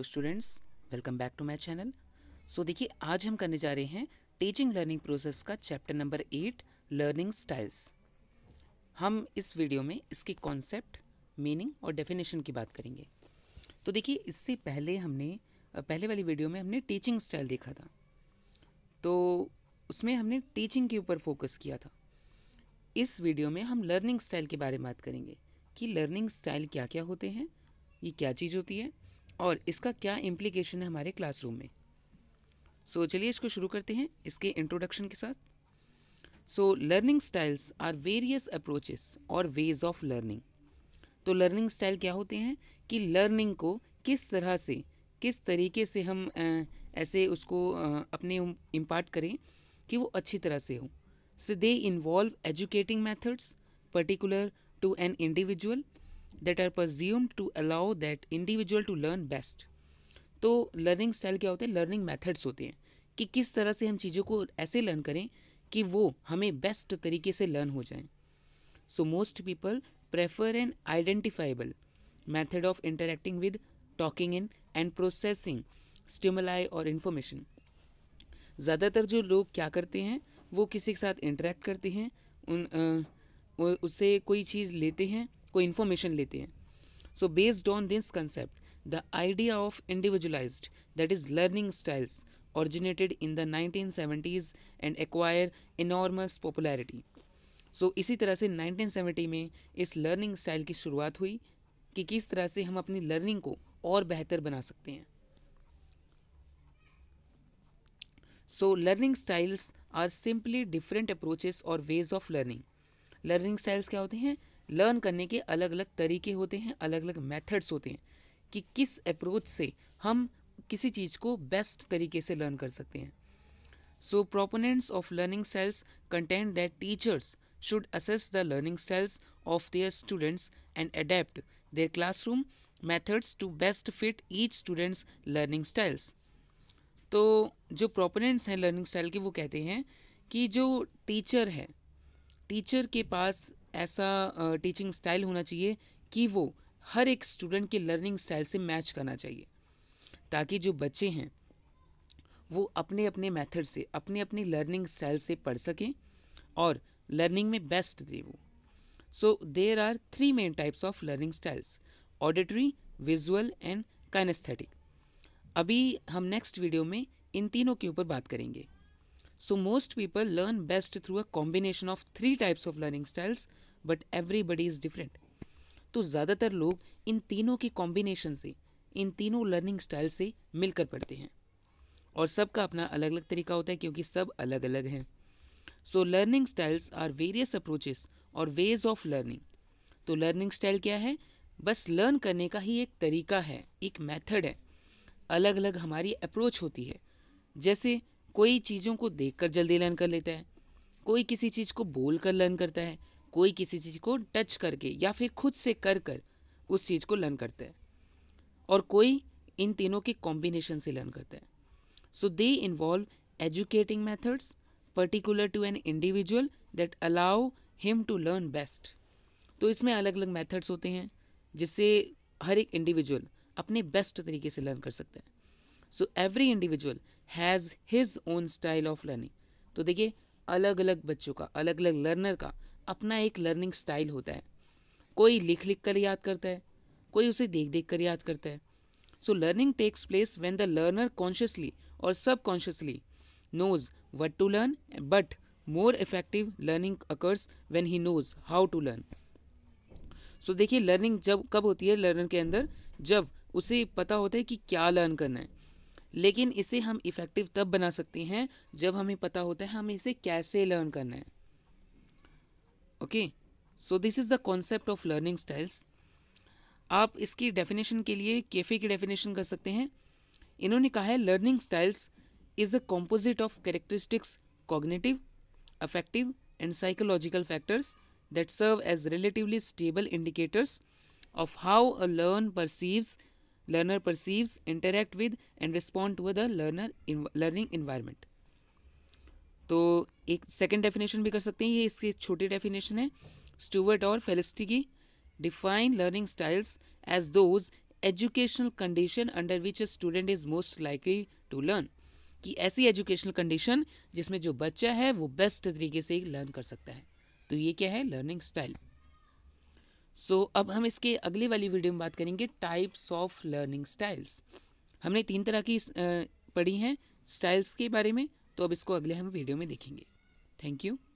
hello students welcome back to my channel so देखिए आज हम करने जा रहे हैं टीचिंग लर्निंग प्रोसेस का chapter number eight learning styles हम इस वीडियो में इसके कॉन्सेप्ट मीनिंग और डेफिनेशन की बात करेंगे तो देखिए इससे पहले हमने पहले वाली वीडियो में हमने टीचिंग स्टाइल देखा था तो उसमें हमने टीचिंग के ऊपर फोकस किया था इस वीडियो में हम लर्निंग स्टाइल के बारे में बात करेंगे कि लर्निंग स्टाइल क्या क्या होते हैं ये क्या चीज़ होती है और इसका क्या इम्प्लीकेशन है हमारे क्लासरूम में सो so, चलिए इसको शुरू करते हैं इसके इंट्रोडक्शन के साथ so learning styles are various approaches और वेज ऑफ लर्निंग तो लर्निंग स्टाइल क्या होते हैं कि लर्निंग को किस तरह से किस तरीके से हम ऐसे उसको अपने इम्पार्ट करें कि वो अच्छी तरह से हो so they involve educating methods particular to an individual that are presumed to allow that individual to learn best तो लर्निंग स्टाइल क्या होते हैं लर्निंग मैथड्स होते हैं कि किस तरह से हम चीज़ों को ऐसे लर्न करें कि वो हमें बेस्ट तरीके से लर्न हो जाए so most people prefer an identifiable method of interacting with talking in and processing stimuli और इन्फॉर्मेशन ज़्यादातर जो लोग क्या करते हैं वो किसी के साथ इंटरेक्ट करते हैं उन आ, उससे कोई चीज़ लेते हैं कोई इन्फॉर्मेशन लेते हैं so based on this concept the idea of individualized that is learning styles originated in the nineteen seventies and acquire enormous popularity so इसी तरह से नाइनटीन सेवेंटी में इस लर्निंग स्टाइल की शुरुआत हुई कि किस तरह से हम अपनी लर्निंग को और बेहतर बना सकते हैं so learning styles are simply different approaches और ways of learning learning styles क्या होते हैं लर्न करने के अलग अलग तरीके होते हैं अलग अलग मेथड्स होते हैं कि किस अप्रोच से हम किसी चीज़ को बेस्ट तरीके से लर्न कर सकते हैं so proponents of learning styles content that teachers should assess the learning styles of their students and adapt their classroom methods to best fit each students learning styles तो जो प्रोपोनेंट्स हैं learning style के वो कहते हैं कि जो teacher है टीचर के पास ऐसा टीचिंग स्टाइल होना चाहिए कि वो हर एक स्टूडेंट के लर्निंग स्टाइल से मैच करना चाहिए ताकि जो बच्चे हैं वो अपने अपने मेथड से अपने अपने लर्निंग स्टाइल से पढ़ सकें और लर्निंग में बेस्ट दें वो so there are three main types of learning styles auditory visual and kinesthetic अभी हम नेक्स्ट वीडियो में इन तीनों के ऊपर बात करेंगे so most people learn best through a combination of three types of learning styles but everybody is different तो ज़्यादातर लोग इन तीनों की कॉम्बिनेशन से इन तीनों लर्निंग स्टाइल से मिलकर पढ़ते हैं और सबका अपना अलग अलग तरीका होता है क्योंकि सब अलग अलग हैं so learning styles are various approaches और वेज ऑफ लर्निंग तो लर्निंग स्टाइल क्या है बस लर्न करने का ही एक तरीका है एक मेथड है अलग अलग हमारी अप्रोच होती है जैसे कोई चीज़ों को देख कर जल्दी लर्न कर लेता है कोई किसी चीज़ को बोल कर लर्न करता है कोई किसी चीज़ को टच करके या फिर खुद से कर कर उस चीज़ को लर्न करता है और कोई इन तीनों के कॉम्बिनेशन से लर्न करता है so they involve educating methods particular to an individual that allow him to learn best तो इसमें अलग अलग मेथड्स होते हैं जिससे हर एक इंडिविजुअल अपने बेस्ट तरीके से लर्न कर सकता है so every individual has his own style of learning तो देखिए अलग अलग बच्चों का अलग अलग लर्नर का अपना एक लर्निंग स्टाइल होता है कोई लिख लिख कर याद करता है कोई उसे देख देख कर याद करता है so learning takes place when the learner consciously और subconsciously knows what to learn but more effective learning occurs when he knows how to learn so देखिए लर्निंग जब कब होती है लर्नर के अंदर जब उसे पता होता है कि क्या लर्न करना है लेकिन इसे हम इफ़ेक्टिव तब बना सकते हैं जब हमें पता होता है हमें इसे कैसे लर्न करना है okay so this is the concept of learning styles आप इसकी डेफिनेशन के लिए केफे की डेफिनेशन कर सकते हैं इन्होंने कहा है learning styles is a composite of characteristics cognitive affective and psychological factors that serve as relatively stable indicators of how a learn perceives learner perceive interact with and respond to the learner learning environment तो एक second definition भी कर सकते हैं ये इसकी छोटी definition है स्टूवर्ट और फेलिस्टी की define learning styles as those educational condition under which a student is most likely to learn कि ऐसी एजुकेशनल कंडीशन जिसमें जो बच्चा है वो बेस्ट तरीके से लर्न कर सकता है तो ये क्या है लर्निंग स्टाइल सो so, अब हम इसके अगली वाली वीडियो में बात करेंगे टाइप्स ऑफ लर्निंग स्टाइल्स हमने तीन तरह की पढ़ी हैं स्टाइल्स के बारे में तो अब इसको अगले हम वीडियो में देखेंगे थैंक यू